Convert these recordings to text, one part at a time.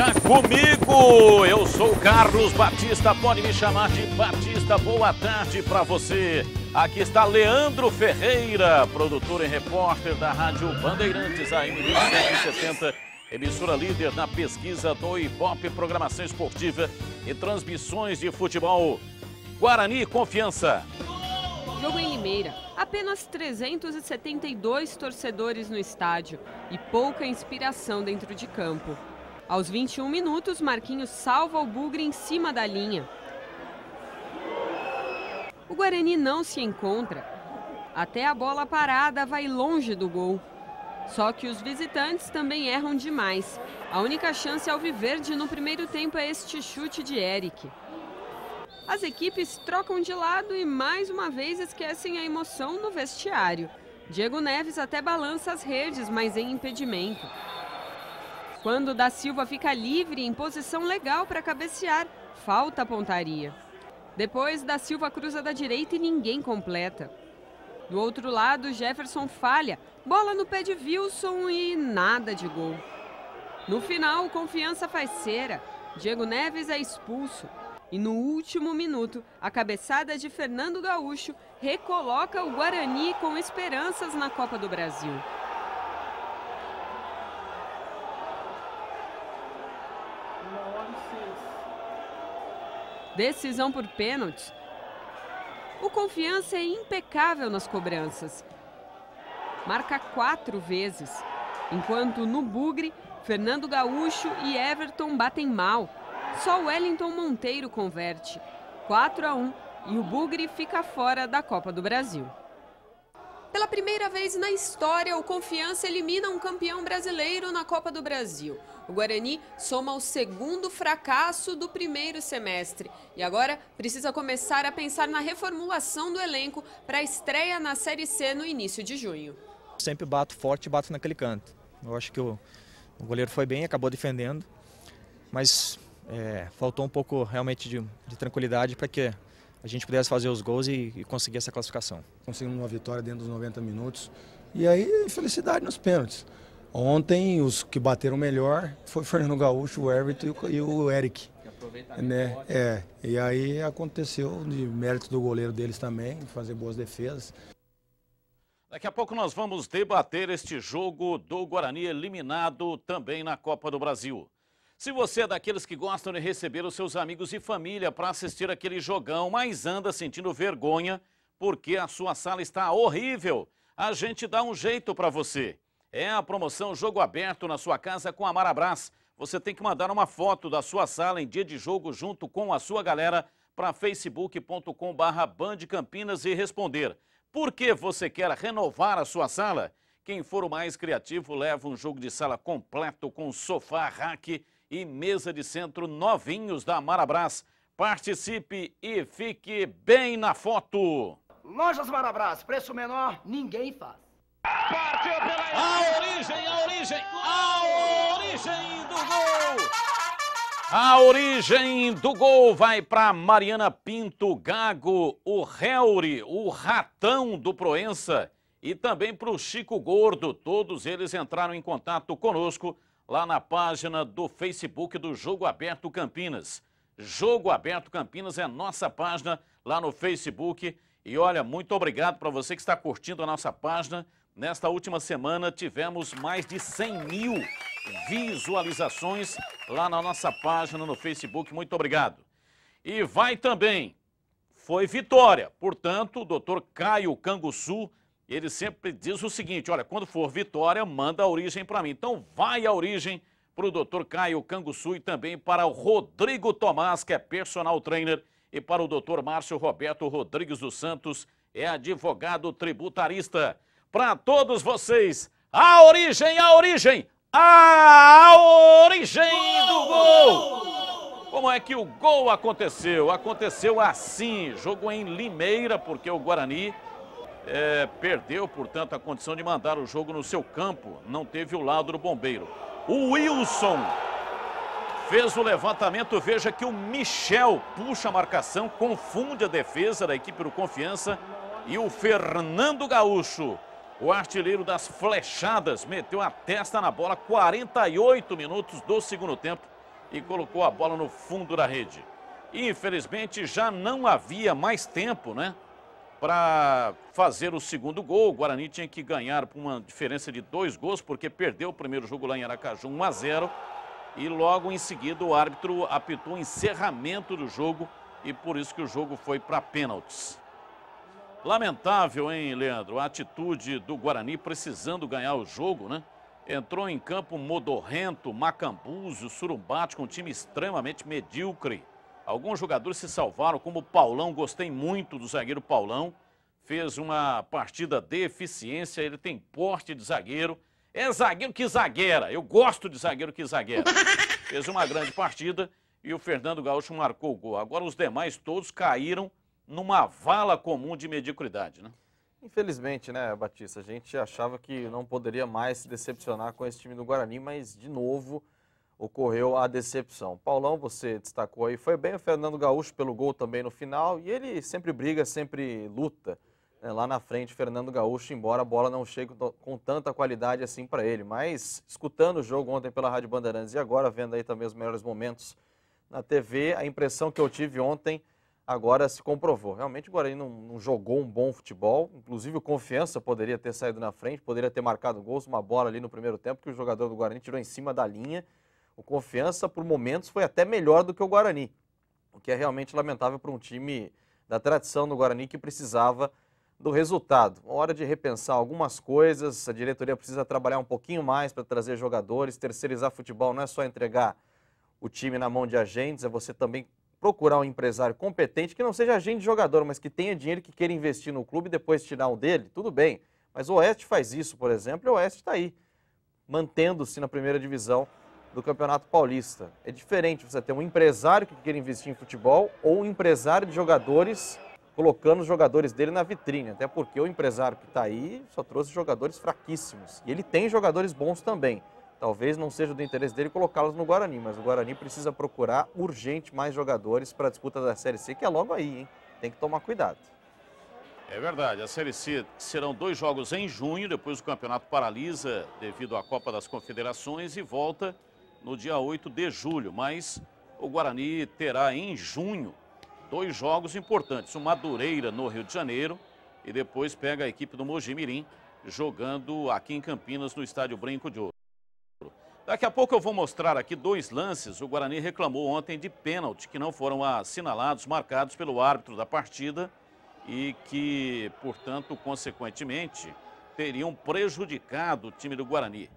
deixar comigo. Eu sou Carlos Batista, pode me chamar de Batista. Boa tarde para você. Aqui está Leandro Ferreira, produtor e repórter da Rádio Bandeirantes AM 1170, emissora líder na pesquisa do Ibope Programação Esportiva e transmissões de futebol. Guarani Confiança. Jogo em Limeira. Apenas 372 torcedores no estádio e pouca inspiração dentro de campo. Aos 21 minutos, Marquinhos salva o Bugre em cima da linha. O Guarani não se encontra. Até a bola parada vai longe do gol. Só que os visitantes também erram demais. A única chance ao Viverde no primeiro tempo é este chute de Eric. As equipes trocam de lado e mais uma vez esquecem a emoção no vestiário. Diego Neves até balança as redes, mas em impedimento. Quando da Silva fica livre em posição legal para cabecear, falta a pontaria. Depois da Silva cruza da direita e ninguém completa. Do outro lado, Jefferson falha, bola no pé de Wilson e nada de gol. No final, confiança faz cera. Diego Neves é expulso. E no último minuto, a cabeçada de Fernando Gaúcho recoloca o Guarani com esperanças na Copa do Brasil. Decisão por pênalti. O Confiança é impecável nas cobranças. Marca quatro vezes. Enquanto no Bugre, Fernando Gaúcho e Everton batem mal. Só Wellington Monteiro converte. 4 a 1 e o Bugre fica fora da Copa do Brasil. Pela primeira vez na história, o Confiança elimina um campeão brasileiro na Copa do Brasil. O Guarani soma o segundo fracasso do primeiro semestre e agora precisa começar a pensar na reformulação do elenco para a estreia na Série C no início de junho. Sempre bato forte e bato naquele canto. Eu acho que o, goleiro foi bem, acabou defendendo, mas é, faltou um pouco realmente de, tranquilidade para que a gente pudesse fazer os gols e, e, conseguir essa classificação. Conseguimos uma vitória dentro dos 90 minutos e aí felicidade nos pênaltis. Ontem, os que bateram melhor foi Fernando Gaúcho, o Everton e o Eric. Né? É, e aí aconteceu de mérito do goleiro deles também, fazer boas defesas. Daqui a pouco nós vamos debater este jogo do Guarani eliminado também na Copa do Brasil. Se você é daqueles que gostam de receber os seus amigos e família para assistir aquele jogão, mas anda sentindo vergonha porque a sua sala está horrível, a gente dá um jeito para você. É a promoção Jogo Aberto na sua casa com a Marabras. Você tem que mandar uma foto da sua sala em dia de jogo junto com a sua galera para facebook.com barra Campinas e responder. Por que você quer renovar a sua sala? Quem for o mais criativo leva um jogo de sala completo com sofá, rack e mesa de centro novinhos da Marabras. Participe e fique bem na foto! Lojas Marabras, preço menor, ninguém faz. Partiu pela A origem, a origem, a origem do gol! A origem do gol vai para Mariana Pinto Gago, o Helry, o ratão do Proença e também para o Chico Gordo. Todos eles entraram em contato conosco lá na página do Facebook do Jogo Aberto Campinas. Jogo Aberto Campinas é nossa página lá no Facebook. E olha, muito obrigado para você que está curtindo a nossa página. Nesta última semana, tivemos mais de 100 mil visualizações lá na nossa página no Facebook. Muito obrigado. E vai também, foi vitória. Portanto, o doutor Caio Canguçu, ele sempre diz o seguinte, olha, quando for vitória, manda a origem para mim. Então vai a origem para o doutor Caio Canguçu e também para o Rodrigo Tomás, que é personal trainer, e para o doutor Márcio Roberto Rodrigues dos Santos, é advogado tributarista para todos vocês. A origem, a origem, a origem do gol! Como é que o gol aconteceu? Aconteceu assim, jogo em Limeira, porque o Guarani é, perdeu, portanto, a condição de mandar o jogo no seu campo. Não teve o lado do bombeiro. O Wilson fez o levantamento, veja que o Michel puxa a marcação, confunde a defesa da equipe do Confiança e o Fernando Gaúcho o artilheiro das flechadas meteu a testa na bola 48 minutos do segundo tempo e colocou a bola no fundo da rede. infelizmente já não havia mais tempo, né? Para fazer o segundo gol, o Guarani tinha que ganhar por uma diferença de dois gols, porque perdeu o primeiro jogo lá em Aracaju 1 a 0. E logo em seguida o árbitro apitou o encerramento do jogo e por isso que o jogo foi para pênaltis. Lamentável, hein, Leandro? A atitude do Guarani precisando ganhar o jogo, né? Entrou em campo modorrento, macambuzo, surumbate, com um time extremamente medíocre. Alguns jogadores se salvaram, como o Paulão, gostei muito do zagueiro Paulão. Fez uma partida de eficiência, ele tem porte de zagueiro. É zagueiro que zagueira, eu gosto de zagueiro que zagueira. Fez uma grande partida e o Fernando Gaúcho marcou o gol. Agora os demais todos caíram numa vala comum de mediocridade, né? Infelizmente, né, Batista? A gente achava que não poderia mais se decepcionar com esse time do Guarani, mas de novo ocorreu a decepção. Paulão, você destacou aí, foi bem o Fernando Gaúcho pelo gol também no final, e ele sempre briga, sempre luta. Né? lá na frente, Fernando Gaúcho, embora a bola não chegue com tanta qualidade assim para ele. Mas escutando o jogo ontem pela Rádio Bandeirantes e agora vendo aí também os melhores momentos na TV, a impressão que eu tive ontem agora se comprovou. Realmente o Guarani não, não, jogou um bom futebol, inclusive o Confiança poderia ter saído na frente, poderia ter marcado gols, uma bola ali no primeiro tempo que o jogador do Guarani tirou em cima da linha. O Confiança, por momentos, foi até melhor do que o Guarani, o que é realmente lamentável para um time da tradição do Guarani que precisava do resultado. Hora de repensar algumas coisas, a diretoria precisa trabalhar um pouquinho mais para trazer jogadores, terceirizar futebol não é só entregar o time na mão de agentes, é você também procurar um empresário competente que não seja agente de jogador, mas que tenha dinheiro que queira investir no clube e depois tirar um dele, tudo bem. Mas o Oeste faz isso, por exemplo, e o Oeste está aí, mantendo-se na primeira divisão do Campeonato Paulista. É diferente você ter um empresário que queira investir em futebol ou um empresário de jogadores colocando os jogadores dele na vitrine, até porque o empresário que está aí só trouxe jogadores fraquíssimos. E ele tem jogadores bons também talvez não seja do interesse dele colocá-los no Guarani, mas o Guarani precisa procurar urgente mais jogadores para a disputa da Série C, que é logo aí, hein? Tem que tomar cuidado. É verdade, a Série C serão dois jogos em junho, depois o campeonato paralisa devido à Copa das Confederações e volta no dia 8 de julho, mas o Guarani terá em junho dois jogos importantes, o Madureira no Rio de Janeiro e depois pega a equipe do Mojimirim jogando aqui em Campinas no Estádio Brinco de Ouro. Daqui a pouco eu vou mostrar aqui dois lances. O Guarani reclamou ontem de pênalti que não foram assinalados, marcados pelo árbitro da partida e que, portanto, consequentemente, teriam prejudicado o time do Guarani.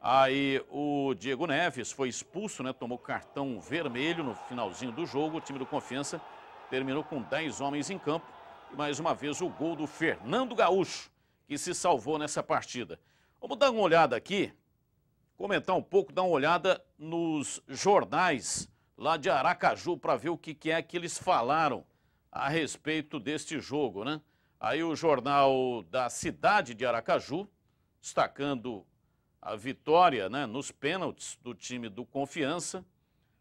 Aí o Diego Neves foi expulso, né? Tomou cartão vermelho no finalzinho do jogo. O time do Confiança terminou com 10 homens em campo. E mais uma vez o gol do Fernando Gaúcho, que se salvou nessa partida. Vamos dar uma olhada aqui comentar um pouco, dar uma olhada nos jornais lá de Aracaju para ver o que, que é que eles falaram a respeito deste jogo, né? Aí o jornal da cidade de Aracaju, destacando a vitória né, nos pênaltis do time do Confiança.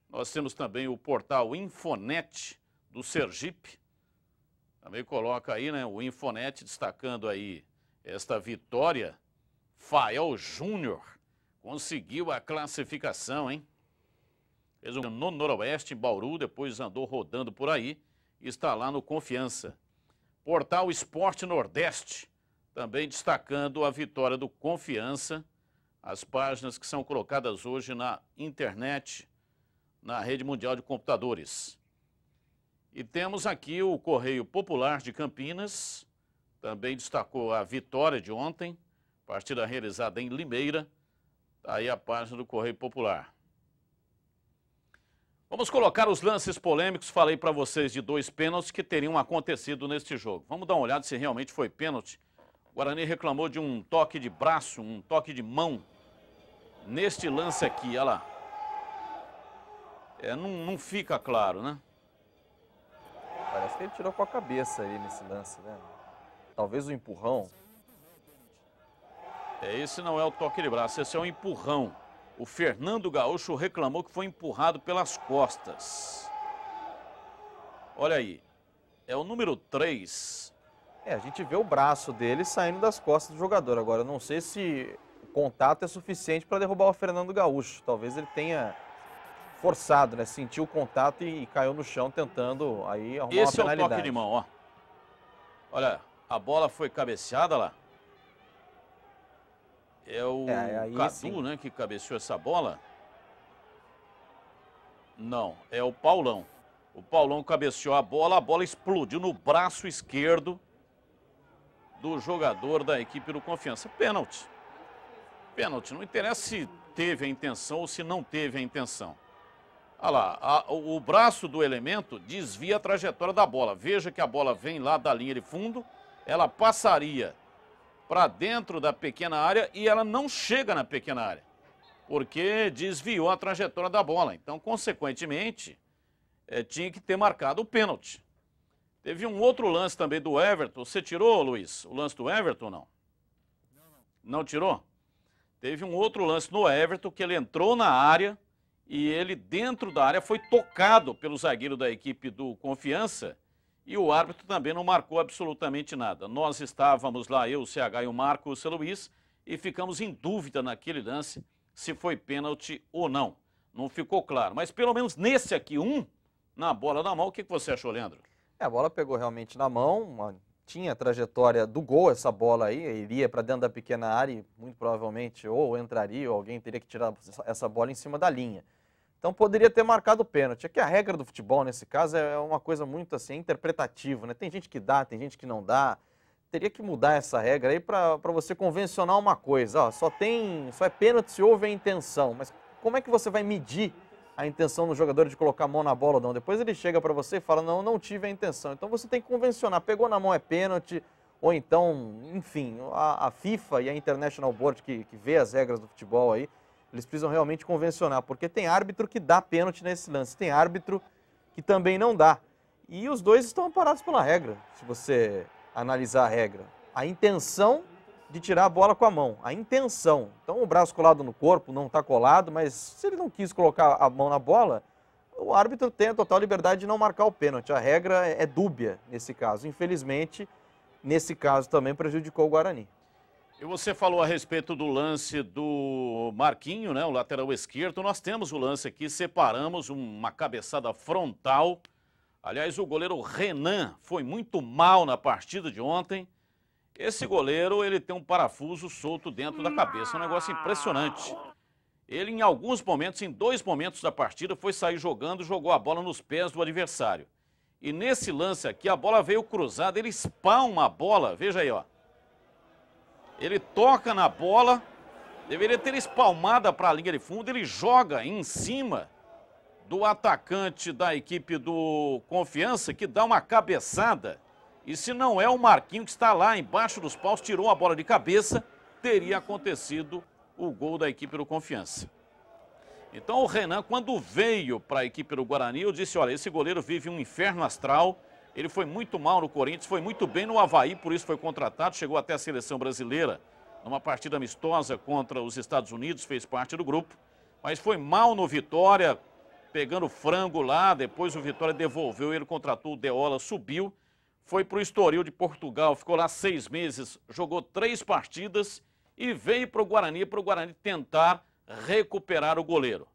Nós temos também o portal Infonet do Sergipe. Também coloca aí né, o Infonet destacando aí esta vitória. Fael Júnior Conseguiu a classificação, hein? Fez um no Noroeste, em Bauru, depois andou rodando por aí e está lá no Confiança. Portal Esporte Nordeste, também destacando a vitória do Confiança. As páginas que são colocadas hoje na internet, na rede mundial de computadores. E temos aqui o Correio Popular de Campinas, também destacou a vitória de ontem, partida realizada em Limeira aí a página do Correio Popular. Vamos colocar os lances polêmicos. Falei para vocês de dois pênaltis que teriam acontecido neste jogo. Vamos dar uma olhada se realmente foi pênalti. O Guarani reclamou de um toque de braço, um toque de mão. Neste lance aqui, olha lá. É, não, não fica claro, né? Parece que ele tirou com a cabeça ali nesse lance, né? Talvez o empurrão é, esse não é o toque de braço, esse é um empurrão. O Fernando Gaúcho reclamou que foi empurrado pelas costas. Olha aí, é o número 3. É, a gente vê o braço dele saindo das costas do jogador. Agora, não sei se o contato é suficiente para derrubar o Fernando Gaúcho. Talvez ele tenha forçado, né? Sentiu o contato e, e caiu no chão tentando aí arrumar Esse uma penalidade. Esse é o toque de mão, ó. Olha, a bola foi cabeceada lá. É o é, Cadu, sim. né, que cabeceou essa bola? Não, é o Paulão. O Paulão cabeceou a bola, a bola explodiu no braço esquerdo do jogador da equipe do Confiança. Pênalti. Pênalti. Não interessa se teve a intenção ou se não teve a intenção. Olha lá, a, o braço do elemento desvia a trajetória da bola. Veja que a bola vem lá da linha de fundo, ela passaria para dentro da pequena área e ela não chega na pequena área, porque desviou a trajetória da bola. Então, consequentemente, é, tinha que ter marcado o pênalti. Teve um outro lance também do Everton. Você tirou, Luiz, o lance do Everton não? Não, não. Não tirou? Teve um outro lance no Everton que ele entrou na área e ele, dentro da área, foi tocado pelo zagueiro da equipe do Confiança e o árbitro também não marcou absolutamente nada. Nós estávamos lá, eu, o CH e o Marco, o C. Luiz, e ficamos em dúvida naquele lance se foi pênalti ou não. Não ficou claro, mas pelo menos nesse aqui, um, na bola na mão, o que você achou, Leandro? É, a bola pegou realmente na mão, uma... tinha a trajetória do gol essa bola aí, iria para dentro da pequena área e muito provavelmente ou entraria ou alguém teria que tirar essa bola em cima da linha. Então poderia ter marcado o pênalti. É que a regra do futebol, nesse caso, é uma coisa muito assim, interpretativa, né? Tem gente que dá, tem gente que não dá. Teria que mudar essa regra aí para você convencionar uma coisa. Ó, só tem. Só é pênalti se houve a intenção. Mas como é que você vai medir a intenção do jogador de colocar a mão na bola ou não? Depois ele chega para você e fala, não, não tive a intenção. Então você tem que convencionar. Pegou na mão é pênalti, ou então, enfim, a, a FIFA e a International Board que, que vê as regras do futebol aí eles precisam realmente convencionar, porque tem árbitro que dá pênalti nesse lance, tem árbitro que também não dá. E os dois estão amparados pela regra, se você analisar a regra. A intenção de tirar a bola com a mão, a intenção. Então o braço colado no corpo não está colado, mas se ele não quis colocar a mão na bola, o árbitro tem a total liberdade de não marcar o pênalti. A regra é, é dúbia nesse caso. Infelizmente, nesse caso também prejudicou o Guarani. E você falou a respeito do lance do Marquinho, né, o lateral esquerdo, nós temos o lance aqui, separamos uma cabeçada frontal. Aliás, o goleiro Renan foi muito mal na partida de ontem. Esse goleiro, ele tem um parafuso solto dentro da cabeça, um negócio impressionante. Ele, em alguns momentos, em dois momentos da partida, foi sair jogando, jogou a bola nos pés do adversário. E nesse lance aqui, a bola veio cruzada, ele espalma a bola, veja aí, ó. Ele toca na bola, Deveria ter espalmada para a linha de fundo. Ele joga em cima do atacante da equipe do Confiança, que dá uma cabeçada. E se não é o Marquinho que está lá embaixo dos paus, tirou a bola de cabeça, teria acontecido o gol da equipe do Confiança. Então o Renan, quando veio para a equipe do Guarani, eu disse, olha, esse goleiro vive um inferno astral, ele foi muito mal no Corinthians, foi muito bem no Havaí, por isso foi contratado, chegou até a seleção brasileira numa partida amistosa contra os Estados Unidos, fez parte do grupo, mas foi mal no Vitória, pegando frango lá, depois o Vitória devolveu, ele contratou o Deola, subiu, foi para o Estoril de Portugal, ficou lá seis meses, jogou três partidas e veio para o Guarani, para o Guarani tentar recuperar o goleiro.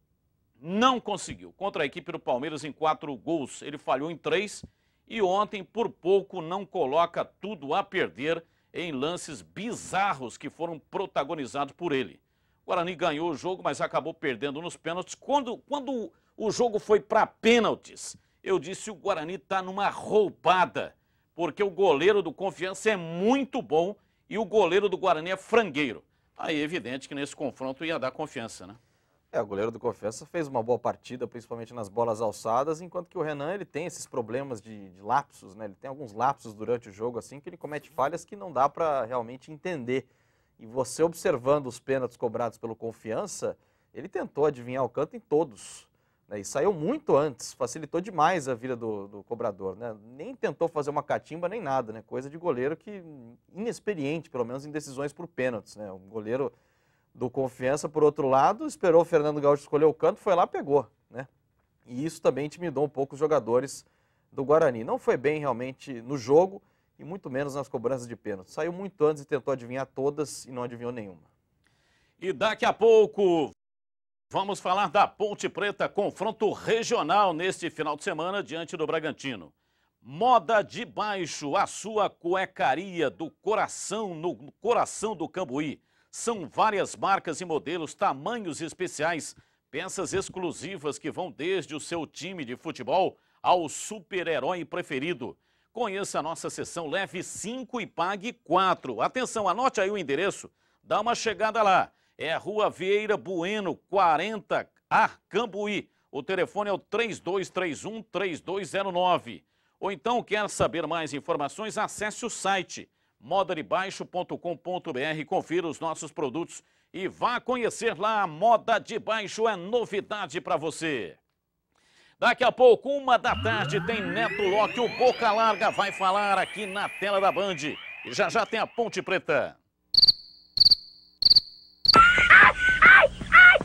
Não conseguiu. Contra a equipe do Palmeiras em quatro gols, ele falhou em três e ontem, por pouco, não coloca tudo a perder em lances bizarros que foram protagonizados por ele. O Guarani ganhou o jogo, mas acabou perdendo nos pênaltis. Quando, quando o jogo foi para pênaltis, eu disse: o Guarani está numa roubada, porque o goleiro do Confiança é muito bom e o goleiro do Guarani é frangueiro. Aí é evidente que nesse confronto ia dar confiança, né? É, o goleiro do Confiança fez uma boa partida, principalmente nas bolas alçadas, enquanto que o Renan ele tem esses problemas de, de lapsos, né? Ele tem alguns lapsos durante o jogo assim que ele comete falhas que não dá para realmente entender. E você observando os pênaltis cobrados pelo Confiança, ele tentou adivinhar o canto em todos. Né? E saiu muito antes, facilitou demais a vida do, do cobrador. Né? Nem tentou fazer uma catimba nem nada, né? coisa de goleiro que hum, inexperiente, pelo menos em decisões por pênaltis. Né? Um goleiro do Confiança, por outro lado, esperou o Fernando Gaúcho escolher o canto, foi lá, pegou, né? E isso também intimidou um pouco os jogadores do Guarani. Não foi bem realmente no jogo e muito menos nas cobranças de pênalti. Saiu muito antes e tentou adivinhar todas e não adivinhou nenhuma. E daqui a pouco vamos falar da Ponte Preta, confronto regional neste final de semana diante do Bragantino. Moda de baixo, a sua cuecaria do coração no coração do Cambuí. São várias marcas e modelos, tamanhos especiais, peças exclusivas que vão desde o seu time de futebol ao super-herói preferido. Conheça a nossa sessão Leve 5 e Pague 4. Atenção, anote aí o endereço, dá uma chegada lá. É a Rua Vieira Bueno, 40A, Cambuí. O telefone é o 3231-3209. Ou então quer saber mais informações, acesse o site modadebaixo.com.br. Confira os nossos produtos e vá conhecer lá. A Moda de Baixo é novidade para você. Daqui a pouco, uma da tarde, tem Neto Locke. O Boca Larga vai falar aqui na tela da Band. E já já tem a Ponte Preta. Ai, ai, ai.